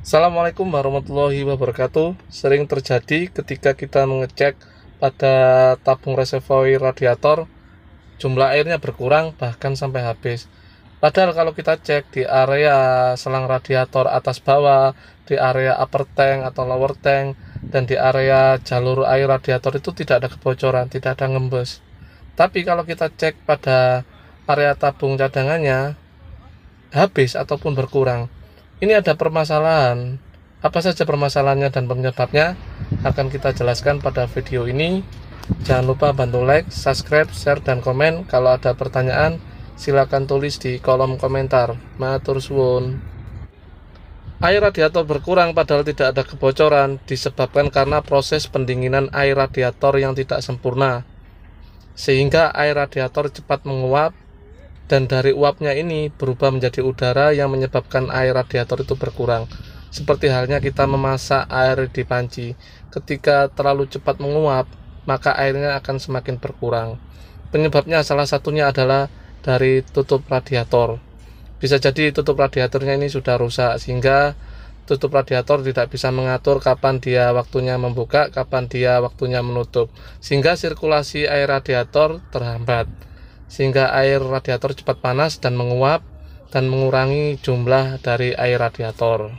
Assalamualaikum warahmatullahi wabarakatuh. Sering terjadi ketika kita mengecek pada tabung reservoir radiator jumlah airnya berkurang bahkan sampai habis. Padahal kalau kita cek di area selang radiator atas bawah, di area upper tank atau lower tank, dan di area jalur air radiator itu tidak ada kebocoran, tidak ada ngembes. Tapi kalau kita cek pada area tabung cadangannya habis ataupun berkurang ini ada permasalahan. Apa saja permasalahannya dan penyebabnya akan kita jelaskan pada video ini. Jangan lupa bantu like, subscribe, share, dan komen. Kalau ada pertanyaan, silakan tulis di kolom komentar. Matur suwun. Air radiator berkurang padahal tidak ada kebocoran disebabkan karena proses pendinginan air radiator yang tidak sempurna. Sehingga air radiator cepat menguap dan dari uapnya ini berubah menjadi udara yang menyebabkan air radiator itu berkurang. Seperti halnya kita memasak air di panci, ketika terlalu cepat menguap, maka airnya akan semakin berkurang. Penyebabnya salah satunya adalah dari tutup radiator. Bisa jadi tutup radiatornya ini sudah rusak sehingga tutup radiator tidak bisa mengatur kapan dia waktunya membuka, kapan dia waktunya menutup, sehingga sirkulasi air radiator terhambat sehingga air radiator cepat panas dan menguap dan mengurangi jumlah dari air radiator.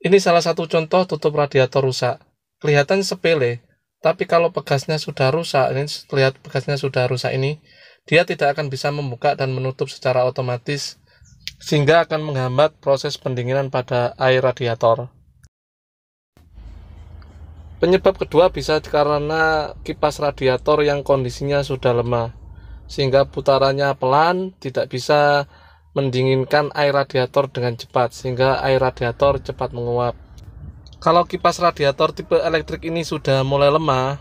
Ini salah satu contoh tutup radiator rusak. Kelihatan sepele, tapi kalau pegasnya sudah rusak, ini terlihat pegasnya sudah rusak ini, dia tidak akan bisa membuka dan menutup secara otomatis sehingga akan menghambat proses pendinginan pada air radiator. Penyebab kedua bisa karena kipas radiator yang kondisinya sudah lemah sehingga putarannya pelan tidak bisa mendinginkan air radiator dengan cepat sehingga air radiator cepat menguap. Kalau kipas radiator tipe elektrik ini sudah mulai lemah,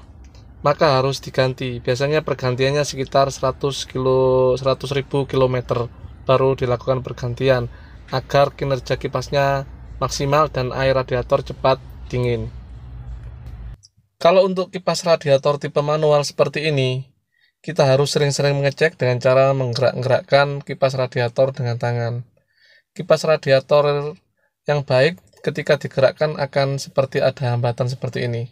maka harus diganti. Biasanya pergantiannya sekitar 100 kilo 100 ribu kilometer baru dilakukan pergantian agar kinerja kipasnya maksimal dan air radiator cepat dingin. Kalau untuk kipas radiator tipe manual seperti ini, kita harus sering-sering mengecek dengan cara menggerak-gerakkan kipas radiator dengan tangan. Kipas radiator yang baik ketika digerakkan akan seperti ada hambatan seperti ini.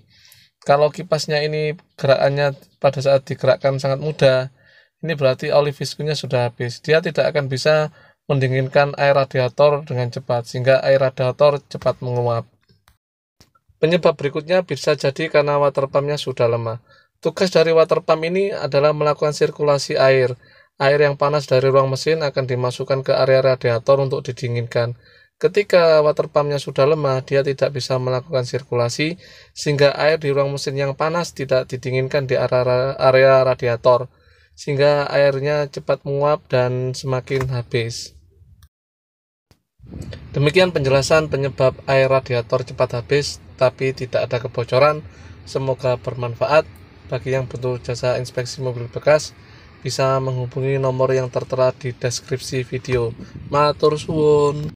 Kalau kipasnya ini gerakannya pada saat digerakkan sangat mudah, ini berarti oli viskunya sudah habis. Dia tidak akan bisa mendinginkan air radiator dengan cepat sehingga air radiator cepat menguap. Penyebab berikutnya bisa jadi karena water pumpnya sudah lemah. Tugas dari water pump ini adalah melakukan sirkulasi air. Air yang panas dari ruang mesin akan dimasukkan ke area radiator untuk didinginkan. Ketika water pumpnya sudah lemah, dia tidak bisa melakukan sirkulasi, sehingga air di ruang mesin yang panas tidak didinginkan di area, radiator, sehingga airnya cepat menguap dan semakin habis. Demikian penjelasan penyebab air radiator cepat habis, tapi tidak ada kebocoran. Semoga bermanfaat. Bagi yang butuh jasa inspeksi mobil bekas, bisa menghubungi nomor yang tertera di deskripsi video. Matur suwun.